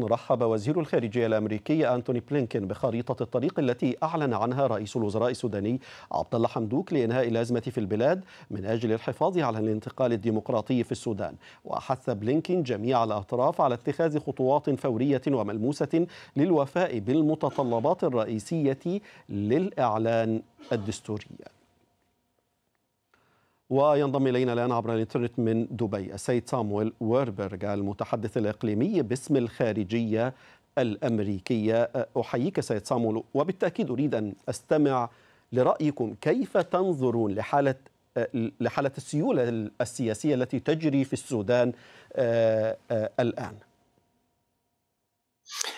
رحب وزير الخارجية الأمريكي أنتوني بلينكين بخريطة الطريق التي أعلن عنها رئيس الوزراء السوداني عبد الله حمدوك لإنهاء الأزمة في البلاد من أجل الحفاظ على الانتقال الديمقراطي في السودان وحث بلينكين جميع الأطراف على اتخاذ خطوات فورية وملموسة للوفاء بالمتطلبات الرئيسية للإعلان الدستوري وينضم إلينا الآن عبر الإنترنت من دبي السيد سامويل ويربرغ المتحدث الإقليمي باسم الخارجية الأمريكية أحييك سيد سامويل وبالتأكيد أريد أن أستمع لرأيكم كيف تنظرون لحالة لحالة السيولة السياسية التي تجري في السودان آه، آه، الآن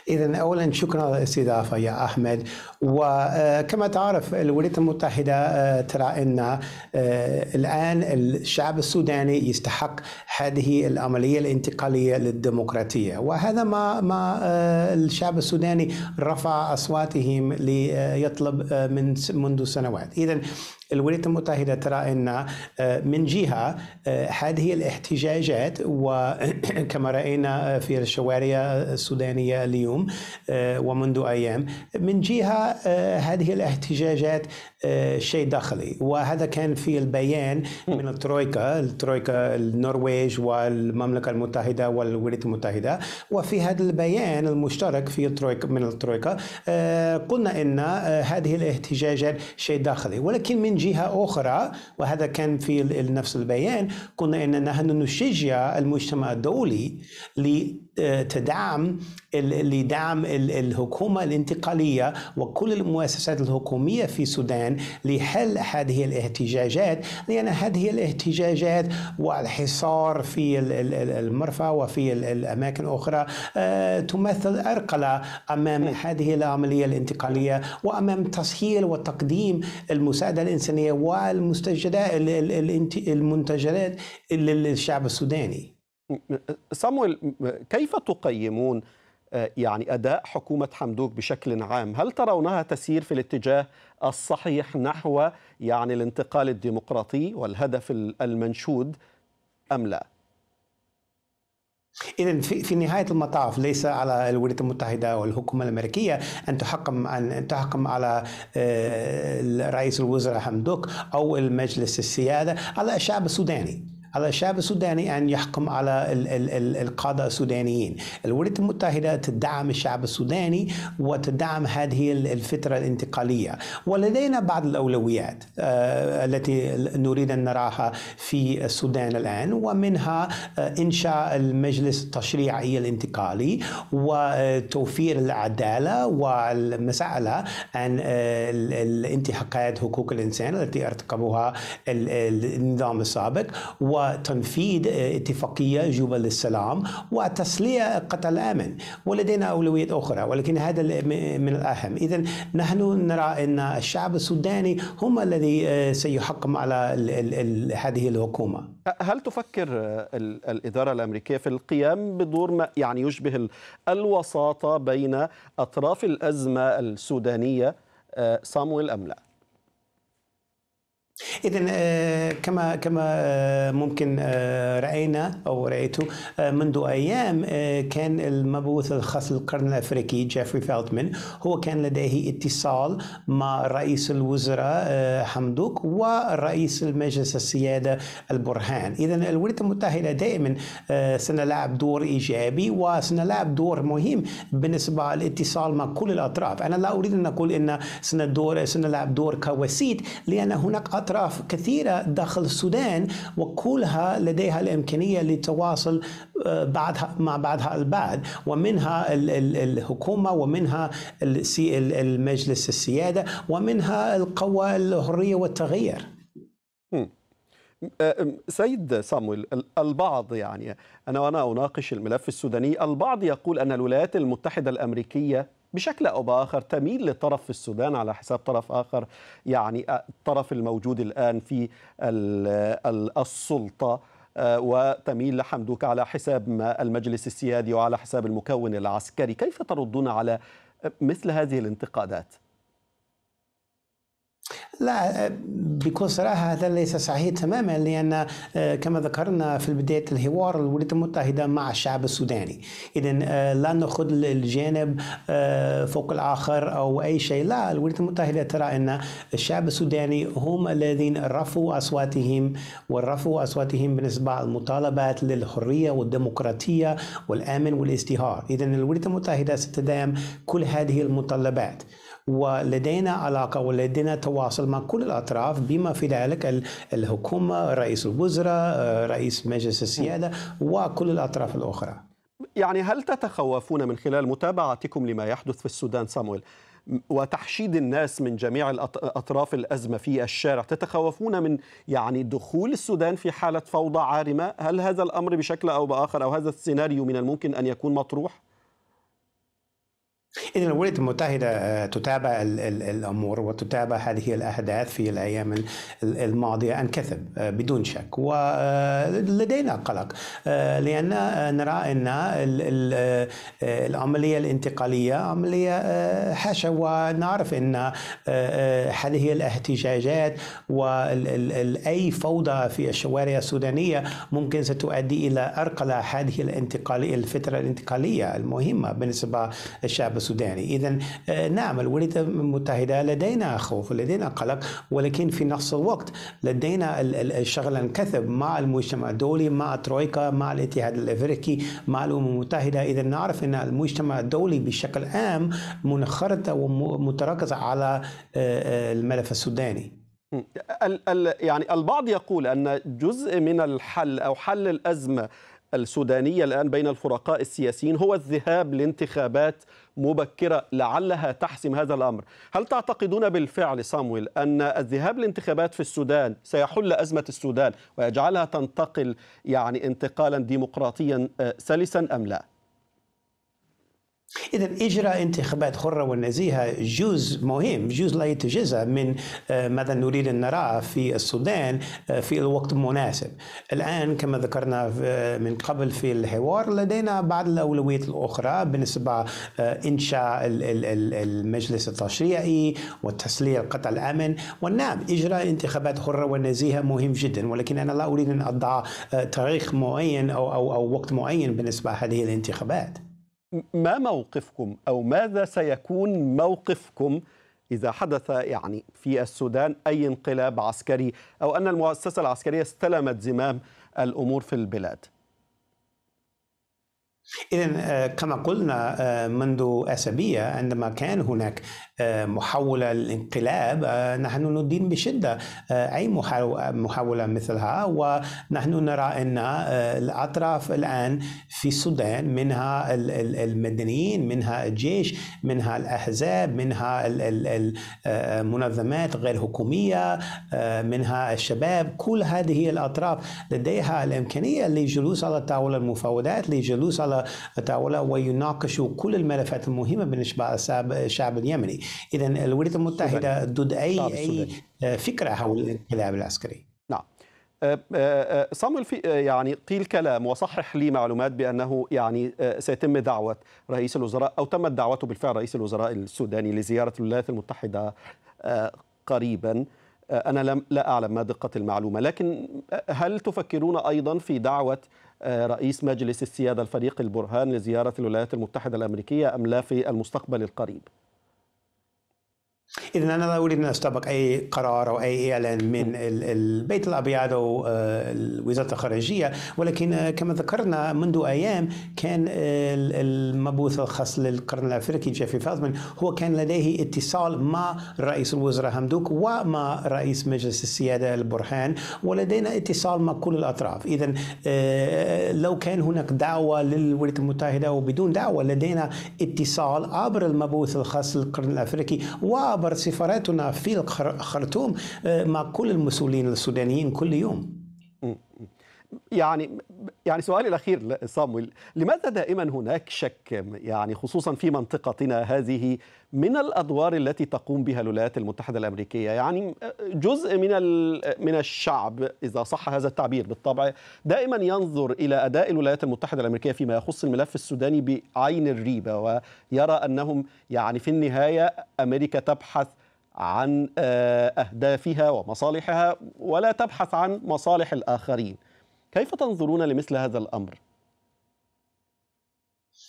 إذا أولا شكرا على الاستضافة يا أحمد وكما تعرف الولايات المتحدة آه، ترى أن آه، الآن الشعب السوداني يستحق هذه العملية الانتقالية للديمقراطية وهذا ما ما آه، الشعب السوداني رفع أصواتهم ليطلب من منذ سنوات إذا الولايات المتحدة ترى أن من جهة هذه الاحتجاجات وكما رأينا في الشوارع السودانية اليوم اليوم آه، ومنذ ايام من جهه آه، هذه الاحتجاجات آه، شيء داخلي وهذا كان في البيان من الترويكا الترويكا النرويج والمملكة المتحدة والولايات المتحدة وفي هذا البيان المشترك في الترويكا من الترويكا آه، قلنا أن آه، هذه الاحتجاجات شيء داخلي ولكن من جهة أخرى وهذا كان في نفس البيان قلنا أن نحن نشجع المجتمع الدولي لتدعم لدعم الحكومة الانتقالية وكل المؤسسات الحكومية في السودان لحل هذه الاحتجاجات لأن هذه الاحتجاجات والحصار في المرفأ وفي الأماكن الأخرى آه، تمثل أرقلة أمام نعم. هذه العملية الانتقالية وأمام تسهيل وتقديم المساعدة الإنسانية والمستجدات المنتجات للشعب السوداني صامويل كيف تقيمون آه، يعني أداء حكومة حمدوك بشكل عام هل ترونها تسير في الاتجاه الصحيح نحو يعني الانتقال الديمقراطي والهدف المنشود أم لا؟ إذا في, في نهاية المطاف ليس على الولايات المتحدة والحكومة الأمريكية أن تحكم أن تحكم على آه، رئيس الوزراء حمدوك أو المجلس السيادة على الشعب السوداني على الشعب السوداني أن يحكم على ال ال ال القادة السودانيين الولايات المتحدة تدعم الشعب السوداني وتدعم هذه الفترة الانتقالية ولدينا بعض الأولويات آه، التي نريد أن نراها في السودان الآن ومنها آه، إنشاء المجلس التشريعي الانتقالي وتوفير العدالة والمسألة عن آه، الانتهاكات حقوق الإنسان التي ارتكبها النظام السابق و وتنفيذ اتفاقية جبل السلام وتسلية قطع الأمن ولدينا أولويات أخرى ولكن هذا من الأهم إذا نحن نرى أن الشعب السوداني هم الذي آه، سيحكم على هذه الحكومة هل تفكر الإدارة الأمريكية في القيام بدور ما يعني يشبه الوساطة بين أطراف الأزمة السودانية آه، صامويل أم لا؟ اذا آه، كما كما آه، ممكن آه، راينا او رايت منذ ايام كان المبعوث الخاص للقرن الافريقي جيفري فالتمن هو كان لديه اتصال مع رئيس الوزراء حمدوك ورئيس المجلس السياده البرهان اذا الولايات المتحده دائما سنلعب دور ايجابي وسنلعب دور مهم بالنسبه للاتصال مع كل الاطراف انا لا اريد ان اقول ان سندور سنلعب دور كوسيط لان هناك أطراف كثيرة داخل السودان وكلها لديها الإمكانية للتواصل آه، بعدها مع بعضها البعض ومنها الحكومة ومنها المجلس السيادة ومنها القوى الحرية والتغيير آه، سيد صامويل البعض يعني أنا وأنا أناقش الملف السوداني البعض يقول أن الولايات المتحدة الأمريكية بشكل أو بآخر تميل لطرف في السودان على حساب طرف آخر يعني آه، الطرف الموجود الآن في السلطة آه، وتميل لحمدوك على حساب المجلس السيادي وعلى حساب المكون العسكري كيف تردون على آه، مثل هذه الانتقادات؟ لا بكل صراحة هذا ليس صحيح تماما لأن آه، كما ذكرنا في بداية الحوار الولايات المتحدة مع الشعب السوداني إذا آه، لا نأخذ الجانب آه، فوق الآخر أو أي شيء لا الولايات المتحدة ترى أن الشعب السوداني هم الذين رفعوا أصواتهم ورفعوا أصواتهم بالنسبة للمطالبات للحرية والديمقراطية والأمن والاستهار إذا الولايات المتحدة ستدعم كل هذه المطالبات ولدينا علاقة ولدينا تواصل مع كل الأطراف بما في ذلك الحكومة رئيس الوزراء آه، رئيس مجلس السيادة وكل الأطراف الأخرى يعني هل تتخوفون من خلال متابعتكم لما يحدث في السودان صامويل وتحشيد الناس من جميع اطراف الازمه في الشارع، تتخوفون من يعني دخول السودان في حاله فوضى عارمه؟ هل هذا الامر بشكل او باخر او هذا السيناريو من الممكن ان يكون مطروح؟ إذا الولايات المتحدة تتابع الأمور وتتابع هذه الأحداث في الأيام الماضية عن كثب آه، بدون شك ولدينا آه، قلق آه، لأن نرى أن العملية الانتقالية عملية حاشة ونعرف أن هذه الاحتجاجات وأي فوضى في الشوارع السودانية ممكن ستؤدي إلى أرقلة هذه الانتقال الفترة الانتقالية المهمة بالنسبة للشعب السوداني إذا آه، نعم الولايات المتحدة لدينا خوف لدينا قلق ولكن في نفس الوقت لدينا الشغل الكثب مع المجتمع الدولي مع ترويكا مع الاتحاد الأفريقي مع الأمم المتحدة إذا نعرف أن المجتمع الدولي بشكل عام منخرط ومتركز على آه، آه، الملف السوداني يعني البعض يقول ان جزء من الحل او حل الازمه السودانية الآن بين الفرقاء السياسيين هو الذهاب لانتخابات مبكرة لعلها تحسم هذا الأمر هل تعتقدون بالفعل سامويل أن الذهاب لانتخابات في السودان سيحل أزمة السودان ويجعلها تنتقل يعني انتقالا ديمقراطيا آه، سلسا أم لا؟ إذا إجراء انتخابات حرة ونزيهة جزء مهم جزء لا يتجزأ من آه، ماذا نريد أن نراه في السودان آه، في الوقت المناسب الآن كما ذكرنا آه، من قبل في الحوار لدينا بعض الأولويات الأخرى بالنسبة إنشاء المجلس التشريعي وتسلية قطع الأمن والنعم إجراء انتخابات حرة ونزيهة مهم جدا ولكن أنا لا أريد أن أضع تاريخ معين أو, أو, أو وقت معين بالنسبة لهذه الانتخابات ما موقفكم أو ماذا سيكون موقفكم إذا حدث يعني في السودان أي انقلاب عسكري أو أن المؤسسة العسكرية استلمت زمام الأمور في البلاد إذا آه، كما قلنا آه، منذ أسابيع عندما كان هناك آه، محاولة للانقلاب نحن ندين بشدة أي محاولة مثلها ونحن نرى أن الأطراف الآن في السودان منها المدنيين منها الجيش منها الأحزاب منها المنظمات غير حكومية منها الشباب كل هذه الأطراف لديها الإمكانية للجلوس على طاولة المفاوضات للجلوس على طاوله ويناقشوا كل الملفات المهمه بالنسبه للشعب اليمني اذا الولايات المتحده ضد اي اي فكره حول الانقلاب العسكري نعم أه، أه، أه، صامويل في يعني قيل كلام وصحح لي معلومات بانه يعني سيتم دعوه رئيس الوزراء او تمت دعوته بالفعل رئيس الوزراء السوداني لزياره الولايات المتحده قريبا انا لم لا اعلم ما دقه المعلومه لكن هل تفكرون ايضا في دعوه رئيس مجلس السيادة الفريق البرهان لزيارة الولايات المتحدة الأمريكية أم لا في المستقبل القريب؟ اذا انا لا اريد ان استبق اي قرار او اي اعلان من نعم. البيت الابيض او آه، وزاره الخارجيه ولكن آه، كما ذكرنا منذ ايام كان آه، المبعوث الخاص للقرن الافريقي جيفي فازمن هو كان لديه اتصال مع رئيس الوزراء همدوك ومع رئيس مجلس السياده البرهان ولدينا اتصال مع كل الاطراف اذا لو كان هناك دعوه للولايات المتحده وبدون دعوه لدينا اتصال عبر المبعوث الخاص للقرن الافريقي و تتحابر سفاراتنا في الخرطوم آه، مع كل المسؤولين السودانيين كل يوم يعني يعني سؤالي الاخير صامويل لماذا دائما هناك شك يعني خصوصا في منطقتنا هذه من الادوار التي تقوم بها الولايات المتحده الامريكيه يعني جزء من من الشعب اذا صح هذا التعبير بالطبع دائما ينظر الى اداء الولايات المتحده الامريكيه فيما يخص الملف السوداني بعين الريبه ويرى انهم يعني في النهايه امريكا تبحث عن آه، اهدافها ومصالحها ولا تبحث عن مصالح الاخرين كيف تنظرون لمثل هذا الأمر؟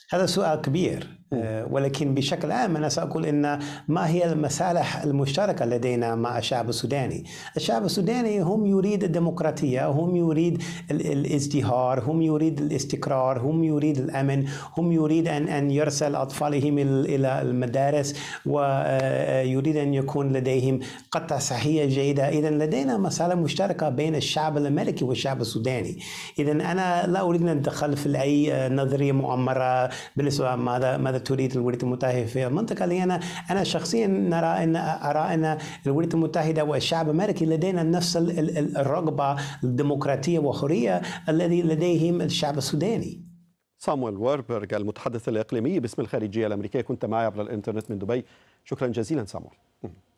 هذا سؤال كبير آه، ولكن بشكل عام أنا سأقول إن ما هي المصالح المشتركة لدينا مع الشعب السوداني الشعب السوداني هم يريد الديمقراطية هم يريد الازدهار هم يريد الاستقرار هم يريد الأمن هم يريد أن, أن يرسل أطفالهم إلى المدارس ويريد آه، آه، أن يكون لديهم قطع صحية جيدة إذا لدينا مسألة مشتركة بين الشعب الأمريكي والشعب السوداني إذا أنا لا أريد أن أدخل في أي نظرية مؤامرة بالنسبه ماذا ماذا تريد الولايات المتحده في المنطقه لان انا شخصيا نرى ان ارى ان الولايات المتحده والشعب الامريكي لدينا نفس الرغبه الديمقراطيه والحريه الذي لديهم الشعب السوداني صامويل واربرغ المتحدث الإقليمي باسم الخارجية الأمريكية كنت معي عبر الإنترنت من دبي شكرا جزيلا صامويل